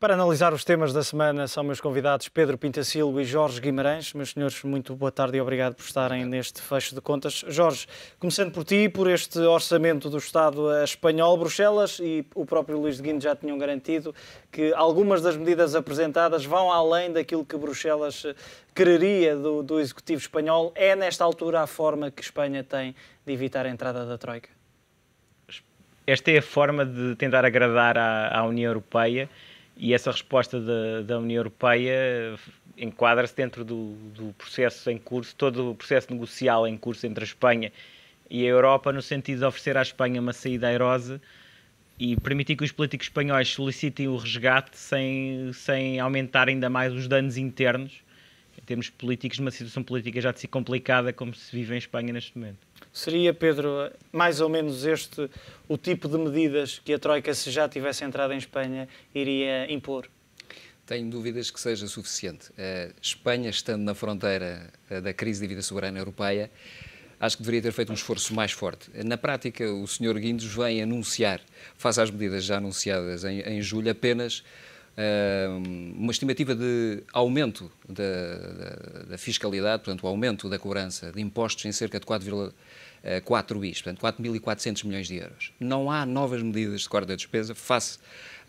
Para analisar os temas da semana são meus convidados Pedro Pintacilo e Jorge Guimarães. Meus senhores, muito boa tarde e obrigado por estarem neste fecho de contas. Jorge, começando por ti, por este orçamento do Estado espanhol, Bruxelas e o próprio Luís de Guindos já tinham garantido que algumas das medidas apresentadas vão além daquilo que Bruxelas eh, quereria do, do Executivo espanhol. É nesta altura a forma que Espanha tem de evitar a entrada da Troika? Esta é a forma de tentar agradar à, à União Europeia e essa resposta da, da União Europeia enquadra-se dentro do, do, processo em curso, todo o processo negocial em curso entre a Espanha e a Europa, no sentido de oferecer à Espanha uma saída airosa e permitir que os políticos espanhóis solicitem o resgate sem, sem aumentar ainda mais os danos internos termos políticos numa situação política já de si complicada como se vive em Espanha neste momento. Seria, Pedro, mais ou menos este o tipo de medidas que a Troika, se já tivesse entrado em Espanha, iria impor? Tenho dúvidas que seja suficiente. A eh, Espanha, estando na fronteira eh, da crise da vida soberana europeia, acho que deveria ter feito um esforço mais forte. Eh, na prática, o Sr. Guindos vem anunciar, face às medidas já anunciadas em, em julho, apenas uma estimativa de aumento da, da, da, fiscalidade, portanto, o aumento da cobrança de impostos em cerca de 4,4 bis, eh, portanto, 4.400 milhões de euros. Não há novas medidas de corte da despesa face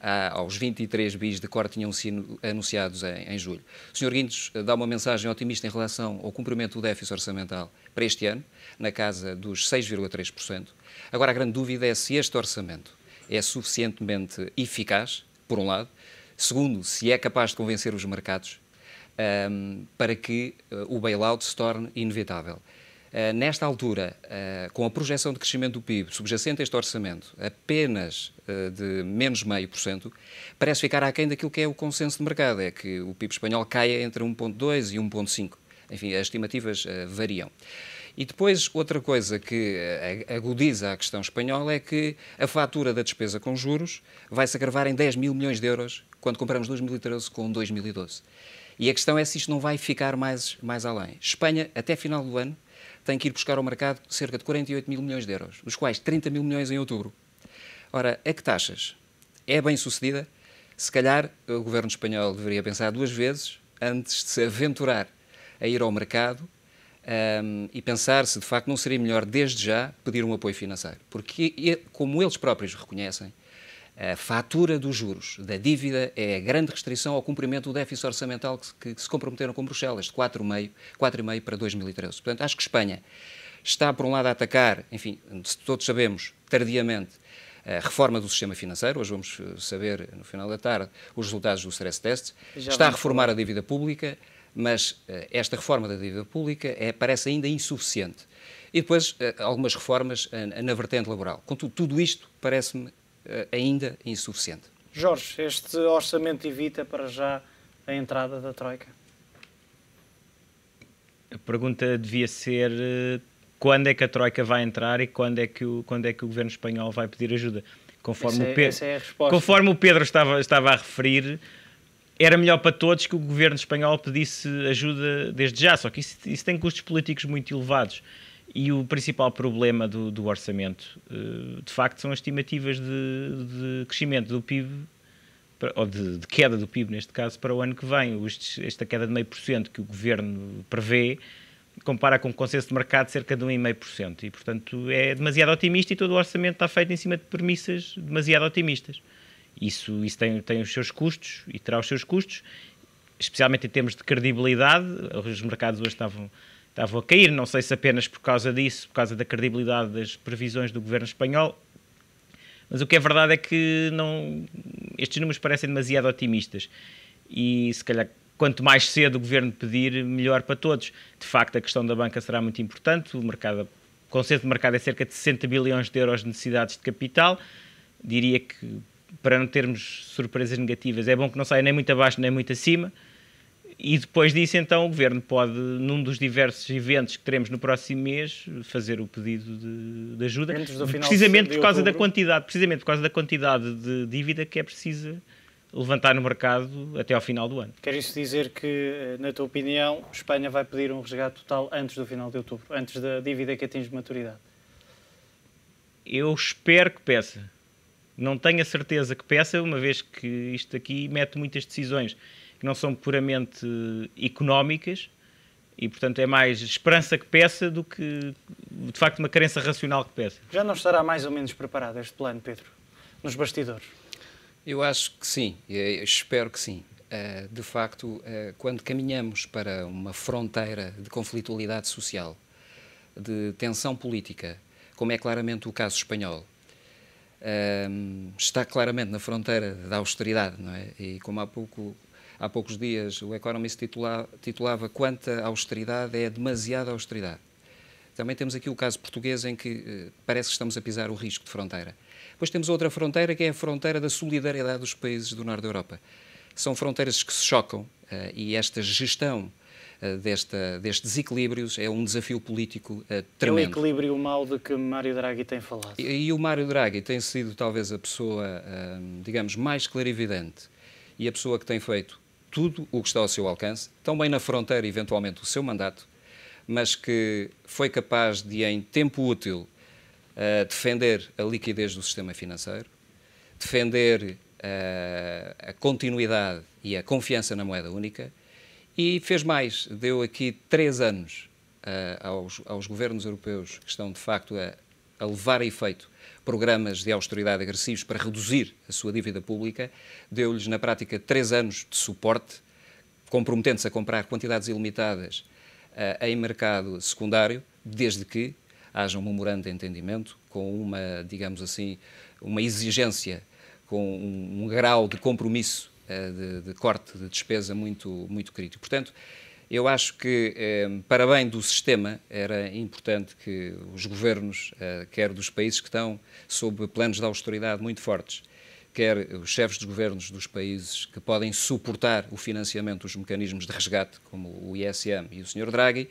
a, aos 23 bis de corte que tinham sido anunciados em, em julho. O Sr. Guindos eh, dá uma mensagem otimista em relação ao cumprimento do déficit orçamental para este ano, na casa dos 6,3%. Agora, a grande dúvida é se este orçamento é suficientemente eficaz, por um lado, Segundo, se é capaz de convencer os mercados um, para que uh, o bailout se torne inevitável. Uh, nesta altura, uh, com a projeção de crescimento do PIB subjacente a este orçamento apenas de menos meio por cento, parece ficar aquém daquilo que é o consenso de mercado, é que o PIB espanhol caia entre 1,2 e 1,5. Enfim, as estimativas variam. E depois, outra coisa que agudiza a questão espanhola é que a fatura da despesa com juros vai se agravar em 10 mil milhões de euros quando comparamos 2013 com 2012. E a questão é se isto não vai ficar mais, mais além. Espanha, até final do ano, tem que ir buscar ao mercado cerca de 48 mil milhões de euros, dos quais 30 mil milhões em outubro. Ora, a que taxas? É bem sucedida? Se calhar o governo espanhol deveria pensar duas vezes antes de se aventurar a ir ao mercado um, e pensar se de facto não seria melhor desde já pedir um apoio financeiro. Porque, como eles próprios reconhecem, a fatura dos juros da dívida é a grande restrição ao cumprimento do déficit orçamental que, que se comprometeram com Bruxelas, de 4,5 para 2013. Portanto, acho que Espanha está, por um lado, a atacar, enfim, todos sabemos, tardiamente, a reforma do sistema financeiro, hoje vamos eh, saber, no final da tarde, os resultados do stress test, Já está a reformar a dívida pública, mas eh, esta reforma da dívida pública é, parece ainda insuficiente. E depois eh, algumas reformas na vertente laboral. Contudo, tudo isto parece-me eh, ainda insuficiente. Jorge, este orçamento evita para já a entrada da Troika? A pergunta devia ser eh, quando é que a Troika vai entrar e quando é que o, quando é que o governo espanhol vai pedir ajuda. Conforme, é, o, Pedro, é conforme o Pedro estava, estava a referir, era melhor para todos que o governo espanhol pedisse ajuda desde já, só que isso, isso tem custos políticos muito elevados. E o principal problema do, do orçamento, eh, de facto, são as estimativas de, de crescimento do PIB, ou de, de, queda do PIB, neste caso, para o ano que vem. Esta queda de meio por cento que o governo prevê compara com o consenso de mercado de cerca de 1,5%. E, portanto, é demasiado otimista e todo o orçamento está feito em cima de premissas demasiado otimistas. Isso, isso tem, tem os seus custos e terá os seus custos, especialmente em termos de credibilidade. Os mercados hoje estavam estavam a cair. Não sei se apenas por causa disso, por causa da credibilidade das previsões do governo espanhol, mas o que é verdade é que não, estes números parecem demasiado otimistas. E se calhar, quanto mais cedo o governo pedir, melhor para todos. De facto, a questão da banca será muito importante. O, mercado, o conceito de mercado é cerca de 60 bilhões de euros de necessidades de capital. Diria que, para não termos surpresas negativas, é bom que não saia nem muito abaixo nem muito acima. E depois disso, então, o Governo pode, num dos diversos eventos que teremos no próximo mês, fazer o pedido de, de ajuda, precisamente por causa outubro. da quantidade, precisamente por causa da quantidade de dívida que é precisa levantar no mercado até ao final do ano. Quer isso dizer que, na tua opinião, Espanha vai pedir um resgate total antes do final de outubro, antes da dívida que atinge maturidade? Eu espero que peça. Não tenho a certeza que peça, uma vez que isto aqui mete muitas decisões que não são puramente económicas e, portanto, é mais esperança que peça do que, de facto, uma crença racional que peça. Já não estará mais ou menos preparado este plano, Pedro, nos bastidores? Eu acho que sim, Eu espero que sim. Eh, de facto, eh, quando caminhamos para uma fronteira de conflitualidade social, de tensão política, como é claramente o caso espanhol, eh, está claramente na fronteira da austeridade, não é? E como há pouco Há poucos dias o Economist titula, titulava Quanta austeridade é demasiada austeridade. Também temos aqui o caso português em que eh, parece que estamos a pisar o risco de fronteira. Depois temos outra fronteira que é a fronteira da solidariedade dos países do norte da Europa. São fronteiras que se chocam eh, e esta gestão eh, desta, destes equilíbrios é um desafio político uh, tremendo. É o equilíbrio mau de que Mário Draghi tem falado. E, e o Mário Draghi tem sido talvez a pessoa, uh, digamos, mais clarividente e a pessoa que tem feito tudo o que está ao seu alcance, também na fronteira, eventualmente, o seu mandato, mas que foi capaz de, em tempo útil, uh, defender a liquidez do sistema financeiro, defender uh, a continuidade e a confiança na moeda única e fez mais, deu aqui três anos uh, aos, aos governos europeus que estão, de facto, a a levar a efeito programas de austeridade agressivos para reduzir a sua dívida pública, deu-lhes, na prática, três anos de suporte, comprometendo-se a comprar quantidades ilimitadas uh, em mercado secundário, desde que haja um memorando de entendimento com uma, digamos assim, uma exigência, com um, um grau de compromisso uh, de, de, corte de despesa muito, muito crítico. Portanto, eu acho que, eh, para bem do sistema, era importante que os governos, eh, quer dos países que estão sob planos de austeridade muito fortes, quer os chefes de governos dos países que podem suportar o financiamento dos mecanismos de resgate, como o ISM e o Sr. Draghi,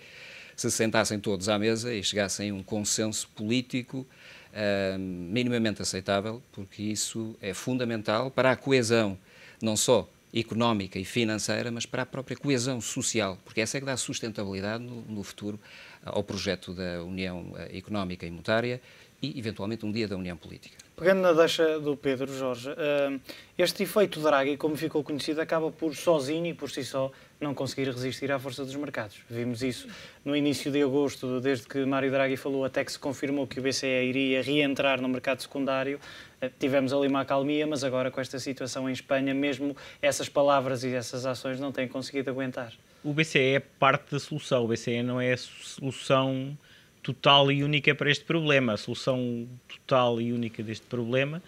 se sentassem todos à mesa e chegassem a um consenso político uh, minimamente aceitável, porque isso é fundamental para a coesão, não só económica e financeira, mas para a própria coesão social, porque essa é que dá sustentabilidade no, no futuro eh, ao projeto da União eh, Económica e Monetária e, eventualmente, um dia da União Política. Pegando na deixa do Pedro Jorge, ehm, este efeito Draghi, como ficou conhecido, acaba por sozinho e por si só não conseguir resistir à força dos mercados. Vimos isso no início de agosto, desde que Mário Draghi falou, até que se confirmou que o BCE iria reentrar no mercado secundário. Eh, tivemos ali uma acalmia, mas agora com esta situação em Espanha, mesmo essas palavras e essas ações não têm conseguido aguentar. O BCE é parte da solução, o BCE não é a solução total e única para este problema. A solução total e única deste problema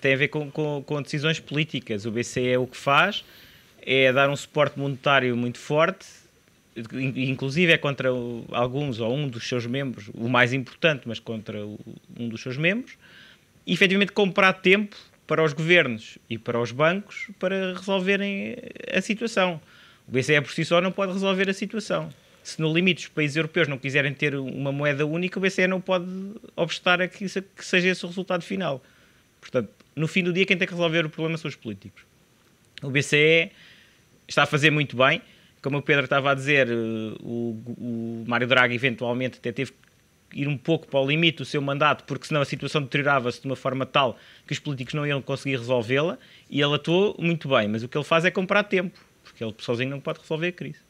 tem a ver com, com, com decisões políticas. O BCE é o que faz é dar um suporte monetário muito forte, inclusive é contra alguns ou um dos seus membros, o mais importante, mas contra um dos seus membros, e efetivamente comprar tempo para os governos e para os bancos para resolverem a situação. O BCE por si só não pode resolver a situação se no limite os países europeus não quiserem ter uma moeda única, o BCE não pode obstar a que, isso, que seja esse o resultado final. Portanto, no fim do dia, quem tem que resolver o problema são os políticos. O BCE está a fazer muito bem. Como o Pedro estava a dizer, eh, o, o Mário Draghi eventualmente até teve que ir um pouco para o limite do seu mandato, porque senão a situação deteriorava-se de uma forma tal que os políticos não iam conseguir resolvê-la, e ele atuou muito bem. Mas o que ele faz é comprar tempo, porque ele sozinho não pode resolver a crise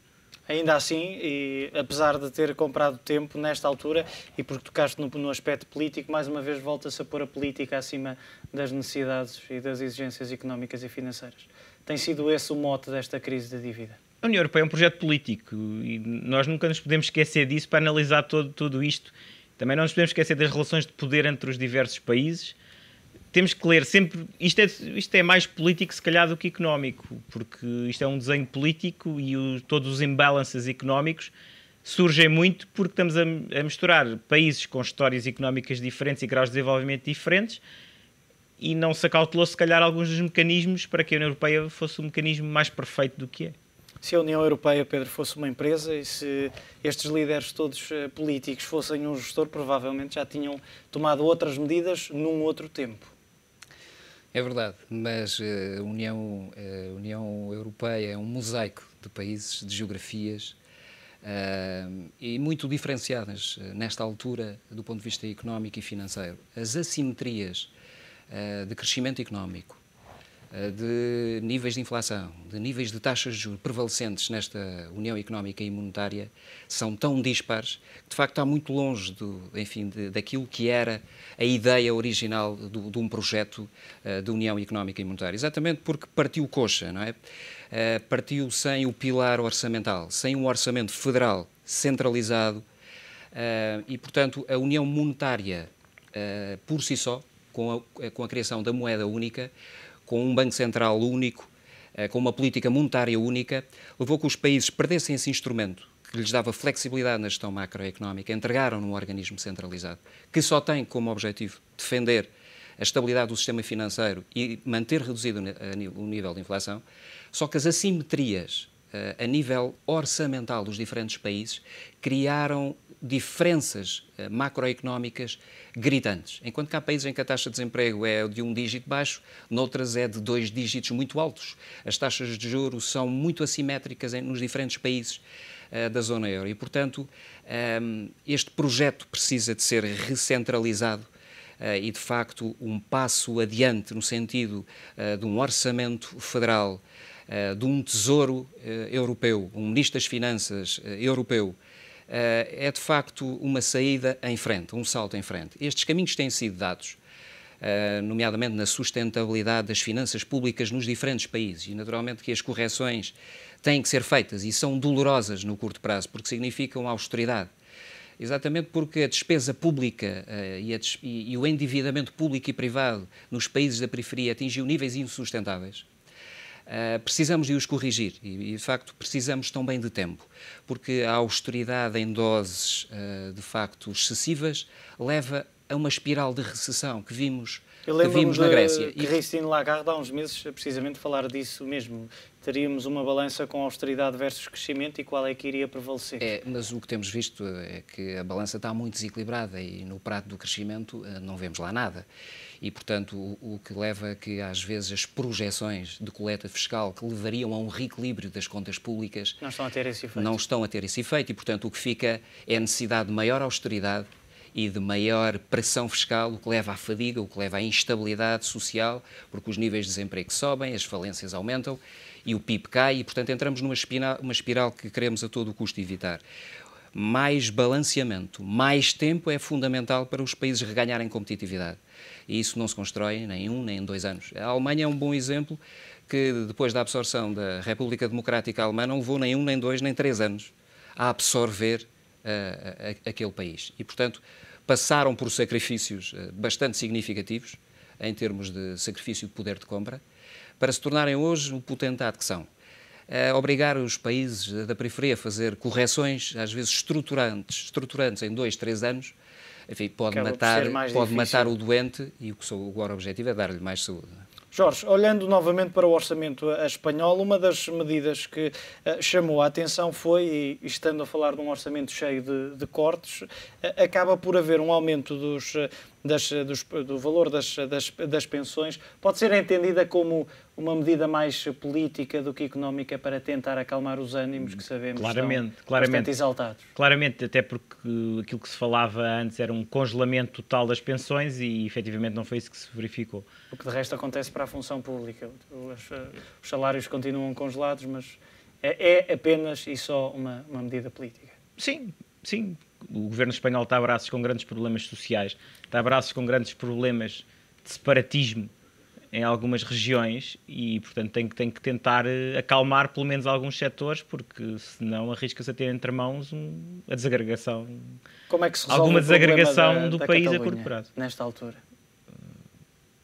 ainda assim, e apesar de ter comprado tempo nesta altura, e porque tocaste no, no aspecto político, mais uma vez volta-se a pôr a política acima das necessidades e das exigências económicas e financeiras. Tem sido esse o mote desta crise da dívida? A União Europeia é um projeto político e nós nunca nos podemos esquecer disso para analisar todo, tudo isto. Também não nos podemos esquecer das relações de poder entre os diversos países temos que ler sempre. Isto é, isto é mais político, se calhar, do que económico, porque isto é um desenho político e o, todos os imbalances económicos surgem muito porque estamos a, a, misturar países com histórias económicas diferentes e graus de desenvolvimento diferentes e não se acautelou, se calhar, alguns dos mecanismos para que a União Europeia fosse um mecanismo mais perfeito do que é. Se a União Europeia, Pedro, fosse uma empresa e se estes líderes todos eh, políticos fossem um gestor, provavelmente já tinham tomado outras medidas num outro tempo. É verdade, mas eh, a União, eh, União Europeia é um mosaico de países, de geografias uh, e muito diferenciadas nesta altura do ponto de vista económico e financeiro. As assimetrias uh, de crescimento económico, eh, de níveis de inflação, de níveis de taxas de juros prevalecentes nesta União Económica e Monetária são tão dispares que, de facto, está muito longe do, enfim, de, daquilo que era a ideia original do, de um projeto uh, de União Económica e Monetária. Exatamente porque partiu coxa, não é? Uh, partiu sem o pilar orçamental, sem um orçamento federal centralizado uh, e, portanto, a União Monetária, por si só, com a, com a criação da moeda única, com um Banco Central único, eh, com uma política monetária única, levou que os países perdessem esse instrumento que lhes dava flexibilidade na gestão macroeconómica, entregaram num organismo centralizado, que só tem como objetivo defender a estabilidade do sistema financeiro e manter reduzido o nível de inflação, só que as assimetrias eh, a nível orçamental dos diferentes países, criaram diferenças eh, macroeconómicas gritantes. Enquanto que há países em que a taxa de desemprego é de um dígito baixo, noutras é de dois dígitos muito altos. As taxas de juros são muito assimétricas nos diferentes países eh, da zona euro e, portanto, ehm, este projeto precisa de ser recentralizado e de facto um passo adiante no sentido de um orçamento federal eh, de um tesouro eh, europeu, um ministro das Finanças eh, europeu, é de facto uma saída em frente, um salto em frente. Estes caminhos têm sido dados, nomeadamente na sustentabilidade das finanças públicas nos diferentes países, e naturalmente que as correções têm que ser feitas e são dolorosas no curto prazo, porque significam austeridade. Exatamente porque a despesa pública e, a, e o endividamento público e privado nos países da periferia atingiu níveis insustentáveis eh, precisamos de os corrigir e, e, de facto, precisamos também de tempo, porque a austeridade em doses, uh, de facto, excessivas leva a uma espiral de recessão que vimos, que vimos na Grécia. Que e Christine Lagarde, há uns meses, precisamente falar disso mesmo. Teríamos uma balança com austeridade versus crescimento e qual é que iria prevalecer? É, mas o que temos visto é que a balança está muito desequilibrada e no prato do crescimento eh, não vemos lá nada e, portanto, o, o que leva a que, às vezes, as projeções de coleta fiscal que levariam a um reequilíbrio das contas públicas não estão a ter esse efeito. Não estão a ter esse efeito e, portanto, o que fica é a necessidade de maior austeridade e de maior pressão fiscal, o que leva à fadiga, o que leva à instabilidade social, porque os níveis de desemprego sobem, as falências aumentam e o PIB cai e, portanto, entramos numa espiral, uma espiral que queremos a todo custo evitar mais balanceamento, mais tempo é fundamental para os países reganharem competitividade. E isso não se constrói nem em um nem em dois anos. A Alemanha é um bom exemplo que, depois da absorção da República Democrática Alemã, não levou nem um, nem dois, nem três anos a absorver uh, a, aquele país. E, portanto, passaram por sacrifícios eh, bastante significativos, em termos de sacrifício de poder de compra, para se tornarem hoje o potentado que são obrigar os países da periferia a fazer correções, às vezes estruturantes, estruturantes em dois, três anos, enfim, pode, matar, pode matar o doente e o que agora o objetivo é dar-lhe mais saúde. Jorge, olhando novamente para o orçamento eh, espanhol, uma das medidas que uh, chamou a atenção foi, e estando a falar de um orçamento cheio de, de cortes, uh, acaba por haver um aumento dos, uh, das, eh, dos, do valor das, das, das, pensões pode ser entendida como uma medida mais política do que económica para tentar acalmar os ânimos que sabemos claramente, estão claramente, exaltados. Claramente, até porque aquilo que se falava antes era um congelamento total das pensões e efetivamente não foi isso que se verificou. O que de resto acontece para a função pública. Os, eh, os salários continuam congelados, mas é, é apenas e só uma, uma medida política. Sim, sim, o governo espanhol está a braços com grandes problemas sociais, está a braços com grandes problemas de separatismo em algumas regiões e, portanto, tem que, tem que tentar eh, acalmar pelo menos alguns setores, porque senão arrisca-se a ter entre mãos um, a desagregação. Como é que se resolve Alguma desagregação da, do da país Catalunha, a curto prazo. Nesta altura.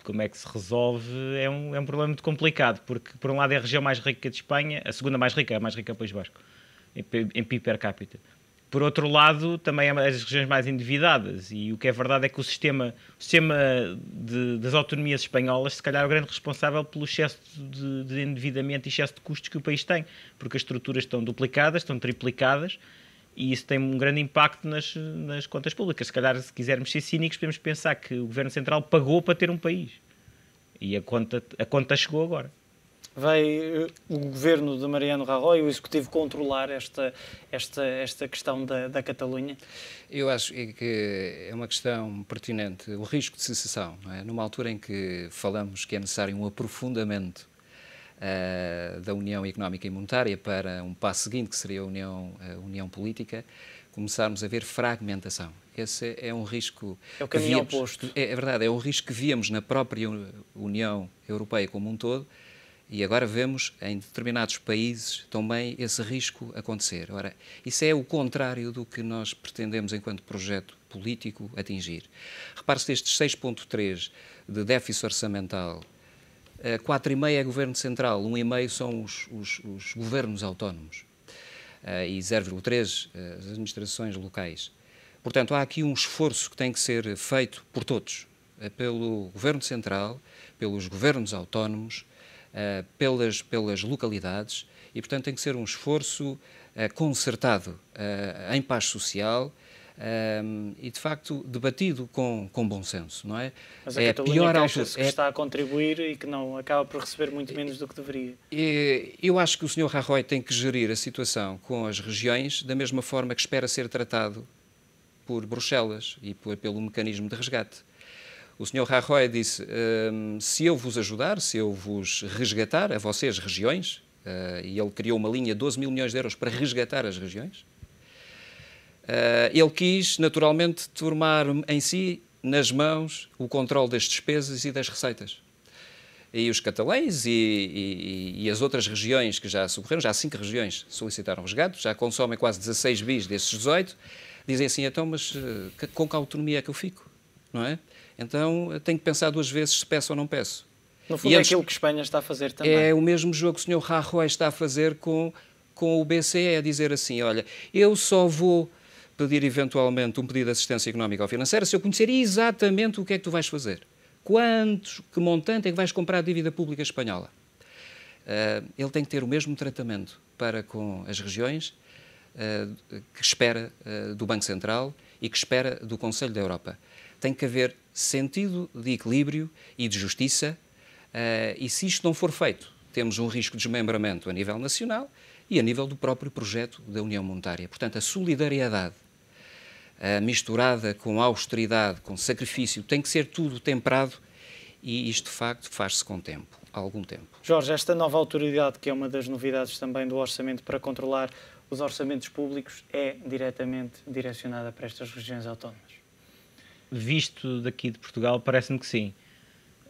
Como é que se resolve é um, é um problema muito complicado, porque, por um lado, é a região mais rica de Espanha, a segunda mais rica, a mais rica é o País Vasco, em, em PIB per capita. Por outro lado, também as regiões mais endividadas, e o que é verdade é que o sistema, o sistema de, das autonomias espanholas, se calhar, é o grande responsável pelo excesso de, de endividamento e excesso de custos que o país tem, porque as estruturas estão duplicadas, estão triplicadas, e isso tem um grande impacto nas, nas contas públicas. Se calhar, se quisermos ser cínicos, podemos pensar que o Governo Central pagou para ter um país. E a conta, a conta chegou agora vai eh, o governo de Mariano Rajoy, o executivo, controlar esta, esta, esta questão da, da Catalunha? Eu acho que é uma questão pertinente, o risco de secessão, é? numa altura em que falamos que é necessário um aprofundamento uh, da União Económica e Monetária para um passo seguinte, que seria a União, a eh, união Política, começarmos a ver fragmentação. Esse é um risco. É o caminho víamos, oposto. É, é, verdade, é um risco que víamos na própria União Europeia como um todo, e agora vemos em determinados países também esse risco acontecer. Ora, isso é o contrário do que nós pretendemos, enquanto projeto político, atingir. Repare-se destes 6,3% de déficit orçamental, 4,5% eh, é governo central, 1,5% são os, os, os, governos autónomos eh, e 0,3% eh, as administrações locais. Portanto, há aqui um esforço que tem que ser feito por todos, pelo governo central, pelos governos autónomos eh, pelas, pelas localidades e, portanto, tem que ser um esforço uh, concertado eh, em paz social. e de facto debatido com, com bom senso, não é? Mas a é pior altura, que é... está a contribuir e que não acaba por receber muito menos do que deveria. Eu acho que o Sr. Rajoy tem que gerir a situação com as regiões da mesma forma que espera ser tratado por Bruxelas e pelo mecanismo de resgate. O senhor Rajoy disse: hum, se eu vos ajudar, se eu vos resgatar, a vocês, regiões, eh, e ele criou uma linha de 12 mil milhões de euros para resgatar as regiões, eh, ele quis, naturalmente, tomar em si, nas mãos, o controle das despesas e das receitas. E os catalães e, e, e as outras regiões que já socorreram, já cinco regiões solicitaram resgate, já consomem quase 16 bis desses 18, dizem assim: então, mas eh, com que autonomia é que eu fico? Não é? Então tenho que pensar duas vezes se peço ou não peço. No fundo, e é eles... aquilo que Espanha está a fazer também. É o mesmo jogo que o Sr. Rajoy está a fazer com, com o BCE, a dizer assim: olha, eu só vou pedir eventualmente um pedido de assistência económica ou financeira se eu conhecer exatamente o que é que tu vais fazer. Quantos, que montante é que vais comprar a dívida pública espanhola? Uh, ele tem que ter o mesmo tratamento para com as regiões uh, que espera uh, do Banco Central e que espera do Conselho da Europa. Tem que haver sentido de equilíbrio e de justiça. Uh, e se isto não for feito, temos um risco de desmembramento a nível nacional e a nível do próprio projeto da União Monetária. Portanto, a solidariedade uh, misturada com austeridade, com sacrifício, tem que ser tudo temperado e isto de facto faz-se com tempo, algum tempo. Jorge, esta nova autoridade, que é uma das novidades também do orçamento para controlar os orçamentos públicos, é diretamente direcionada para estas regiões autónomas? visto daqui de Portugal, parece-me que sim.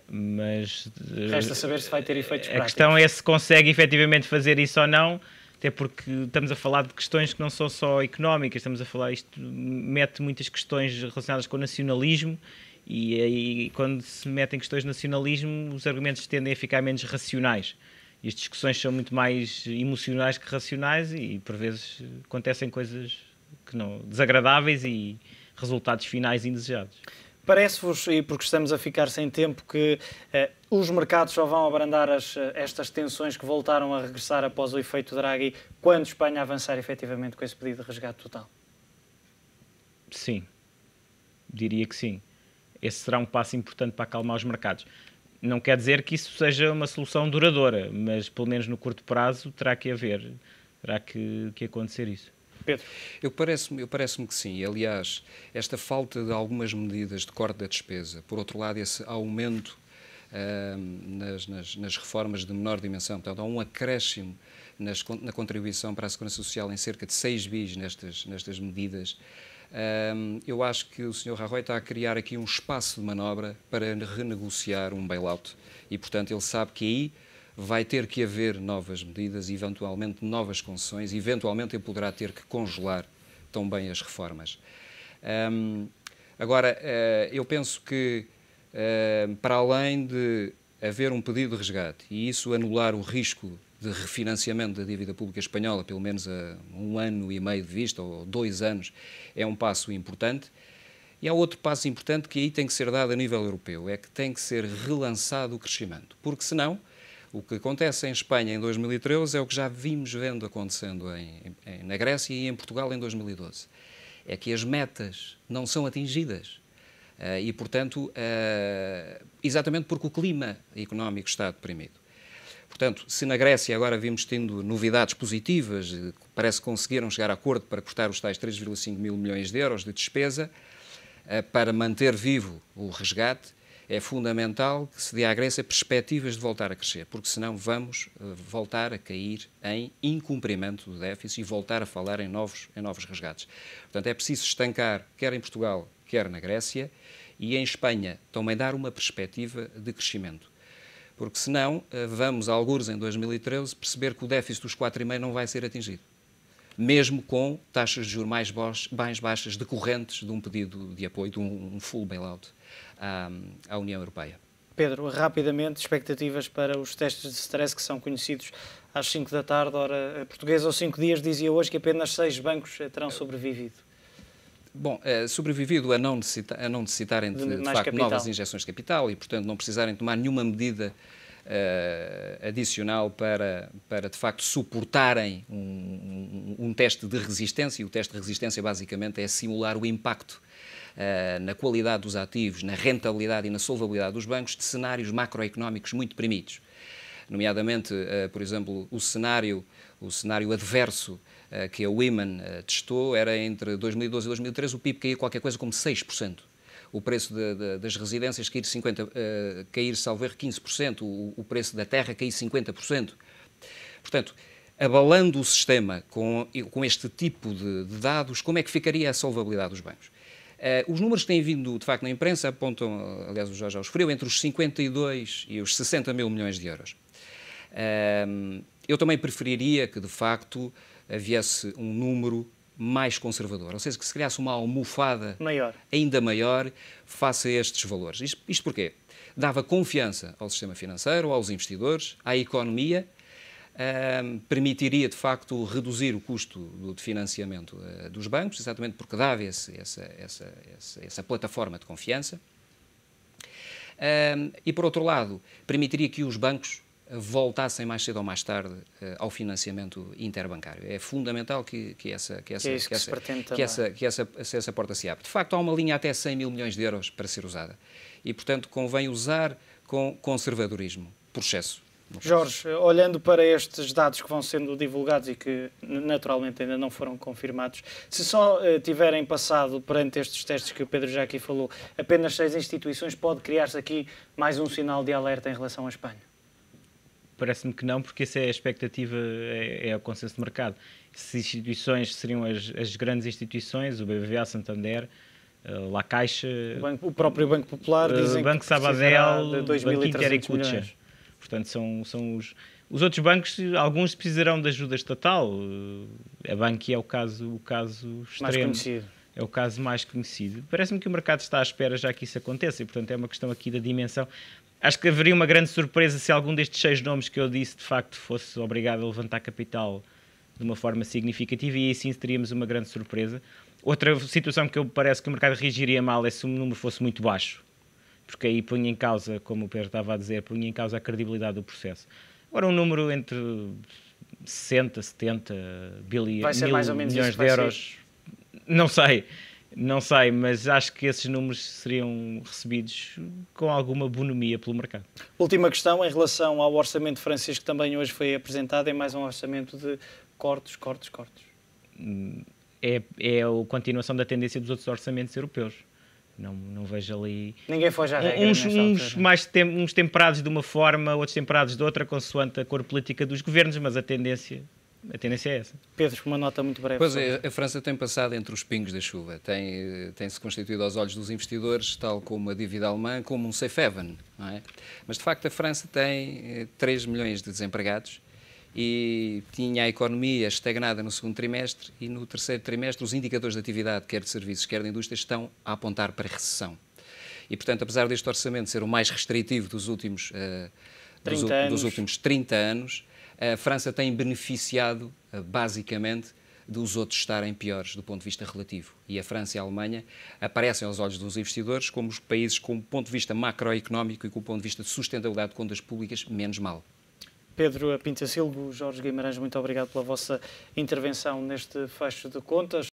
Mas. Eh, Resta saber se vai ter efeitos A práticos. questão é se consegue efetivamente fazer isso ou não, até porque estamos a falar de questões que não são só económicas, estamos a falar. Isto mete muitas questões relacionadas com o nacionalismo e aí quando se metem questões de nacionalismo os argumentos tendem a ficar menos racionais e as discussões são muito mais emocionais que racionais e por vezes acontecem coisas que não desagradáveis e resultados finais indesejados. Parece-vos, e porque estamos a ficar sem tempo, que eh, os mercados só vão abrandar as, eh, estas tensões que voltaram a regressar após o efeito Draghi quando Espanha avançar efetivamente com esse pedido de resgate total? Sim, diria que sim. Esse será um passo importante para acalmar os mercados. Não quer dizer que isso seja uma solução duradoura, mas pelo menos no curto prazo terá que haver, terá que, que acontecer isso. Pedro? Eu parece-me eu parece que sim. Aliás, esta falta de algumas medidas de corte da despesa, por outro lado, esse aumento uh, nas, nas, nas, reformas de menor dimensão, portanto, há um acréscimo nas, na contribuição para a Segurança Social em cerca de 6 bis nestas, nestas medidas. Um, ah, eu acho que o Sr. Rajoy está a criar aqui um espaço de manobra para renegociar um bailout e, portanto, ele sabe que aí vai ter que haver novas medidas, eventualmente novas concessões, eventualmente ele poderá ter que congelar também as reformas. Um, agora, uh, eu penso que, uh, para além de haver um pedido de resgate e isso anular o risco de refinanciamento da dívida pública espanhola, pelo menos a um ano e meio de vista, ou dois anos, é um passo importante. E há outro passo importante que aí tem que ser dado a nível europeu, é que tem que ser relançado o crescimento, porque senão o que acontece em Espanha em 2013 é o que já vimos vendo acontecendo em, em, na Grécia e em Portugal em 2012. É que as metas não são atingidas. Uh, e, portanto, uh, exatamente porque o clima económico está deprimido. Portanto, se na Grécia agora vimos tendo novidades positivas, eh, parece que conseguiram chegar a acordo para cortar os tais 3,5 mil milhões de euros de despesa, uh, para manter vivo o resgate, é fundamental que se dê à Grécia perspectivas de voltar a crescer, porque senão vamos eh, voltar a cair em incumprimento do déficit e voltar a falar em novos, em novos resgates. Portanto, é preciso estancar, quer em Portugal, quer na Grécia, e em Espanha também dar uma perspectiva de crescimento. Porque senão eh, vamos, a alguns em 2013, perceber que o déficit dos 4,5 não vai ser atingido mesmo com taxas de juros mais, baixas decorrentes de um pedido de apoio, de um full bailout à, à União Europeia. Pedro, rapidamente, expectativas para os testes de stress que são conhecidos às 5 da tarde, hora portuguesa, ou 5 dias, dizia hoje que apenas 6 bancos terão sobrevivido. Bom, eh, sobrevivido a não, necessita, a não necessitarem de, de, de facto capital. novas injeções de capital e, portanto, não precisarem tomar nenhuma medida uh, adicional para, para, de facto, suportarem um, um, um, teste de resistência. E o teste de resistência, basicamente, é simular o impacto eh, na qualidade dos ativos, na rentabilidade e na solvabilidade dos bancos, de cenários macroeconómicos muito deprimidos. Nomeadamente, eh, por exemplo, o cenário, o cenário adverso eh, que a Women testou era entre 2012 e 2013 o PIB caía qualquer coisa como 6% o preço de, de, das residências cair, 50, uh, cair salvo 15%, o, o, preço da terra cair 50%. Portanto, abalando o sistema com, com este tipo de, de, dados, como é que ficaria a solvabilidade dos bancos? Uh, os números que têm vindo, de facto, na imprensa apontam, aliás, o Jorge os referiu, entre os 52 e os 60 mil milhões de euros. Uh, eu também preferiria que, de facto, haviesse um número mais conservador, ou seja, que se criasse uma almofada maior. ainda maior face a estes valores. Isto, isto porquê? Dava confiança ao sistema financeiro, aos investidores, à economia um, ehm, permitiria, de facto, reduzir o custo do, de financiamento uh, dos bancos, exatamente porque dava esse, essa, essa, essa, essa plataforma de confiança. Um, ehm, e, por outro lado, permitiria que os bancos voltassem mais cedo ou mais tarde uh, ao financiamento interbancário. É fundamental que, essa porta se abra. De facto, há uma linha até 100 mil milhões de euros para ser usada e, portanto, convém usar com conservadorismo, por excesso. Jorge, olhando para estes dados que vão sendo divulgados e que naturalmente ainda não foram confirmados, se só uh, tiverem passado perante estes testes que o Pedro já aqui falou, apenas seis instituições, pode criar-se aqui mais um sinal de alerta em relação à Espanha? Parece-me que não, porque essa é a expectativa, é, é o consenso de mercado. Se instituições seriam as, as grandes instituições, o BBVA, Santander, uh, La Caixa... O, banco, o, próprio Banco Popular, eh, dizem uh, Banco que Sabadell, de 2000 Banco Inter e Cuchas Portanto, são, são os, os outros bancos, alguns precisarão de ajuda estatal. Eh, a banque é o caso, o caso extremo. Mais conhecido. É o caso mais conhecido. Parece-me que o mercado está à espera já que isso aconteça e, portanto, é uma questão aqui da dimensão. Acho que haveria uma grande surpresa se algum destes seis nomes que eu disse, de facto, fosse obrigado a levantar capital de uma forma significativa e aí sim teríamos uma grande surpresa. Outra situação que eu parece que o mercado reagiria mal é se o número fosse muito baixo porque aí punha em causa, como o Pedro estava a dizer, punha em causa a credibilidade do processo. Agora, um número entre 60, 70 bilhões, mil milhões de euros, não sei, não sei, mas acho que esses números seriam recebidos com alguma bonomia pelo mercado. Última questão em relação ao orçamento francês que também hoje foi apresentado, é mais um orçamento de cortes, cortes, cortes. É, é a continuação da tendência dos outros orçamentos europeus. Não, não vejo ali. Ninguém foge à regra. Uns, uns mais tem, uns temperados de uma forma, outros temperados de outra, consoante a cor política dos governos, mas a tendência a tendência é essa. Pedro, uma nota muito breve. Pois é, a França tem passado entre os pingos da chuva, tem, tem se constituído aos olhos dos investidores, tal como a dívida alemã, como um safe haven, não é? Mas de facto a França tem 3 eh, milhões de desempregados e tinha a economia estagnada no segundo trimestre e no terceiro trimestre os indicadores de atividade, quer de serviços, quer de indústria, estão a apontar para recessão. E, portanto, apesar deste orçamento ser o mais restritivo dos últimos, uh, dos, dos, últimos 30 anos, a França tem beneficiado, uh, basicamente, dos outros estarem piores do ponto de vista relativo. E a França e a Alemanha aparecem aos olhos dos investidores como os países com o ponto de vista macroeconómico e com o ponto de vista de sustentabilidade de contas públicas menos mal. Pedro Pintasilgo, Jorge Guimarães, muito obrigado pela vossa intervenção neste fecho de contas.